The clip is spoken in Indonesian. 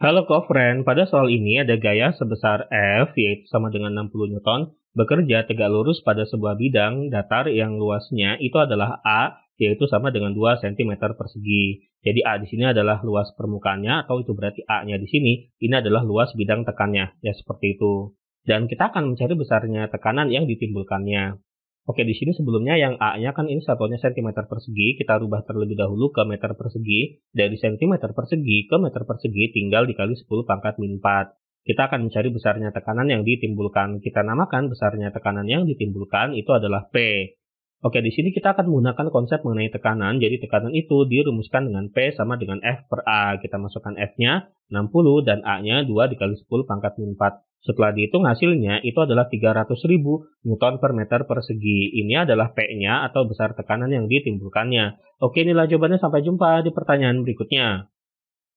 Halo friend. pada soal ini ada gaya sebesar F yaitu sama dengan 60 Newton bekerja tegak lurus pada sebuah bidang datar yang luasnya itu adalah A yaitu sama dengan 2 cm persegi. Jadi A di sini adalah luas permukaannya atau itu berarti A-nya di sini ini adalah luas bidang tekannya ya seperti itu. Dan kita akan mencari besarnya tekanan yang ditimbulkannya. Oke, di sini sebelumnya yang A-nya kan ini satunya cm persegi, kita rubah terlebih dahulu ke meter persegi. Dari cm persegi ke meter persegi tinggal dikali 10 pangkat min 4. Kita akan mencari besarnya tekanan yang ditimbulkan. Kita namakan besarnya tekanan yang ditimbulkan itu adalah P. Oke, di sini kita akan menggunakan konsep mengenai tekanan. Jadi tekanan itu dirumuskan dengan P sama dengan F per A. Kita masukkan F-nya 60 dan A-nya 2 dikali 10 pangkat 4. Setelah dihitung hasilnya itu adalah 300 ribu Newton per meter persegi. Ini adalah P-nya atau besar tekanan yang ditimbulkannya. Oke, inilah jawabannya. Sampai jumpa di pertanyaan berikutnya.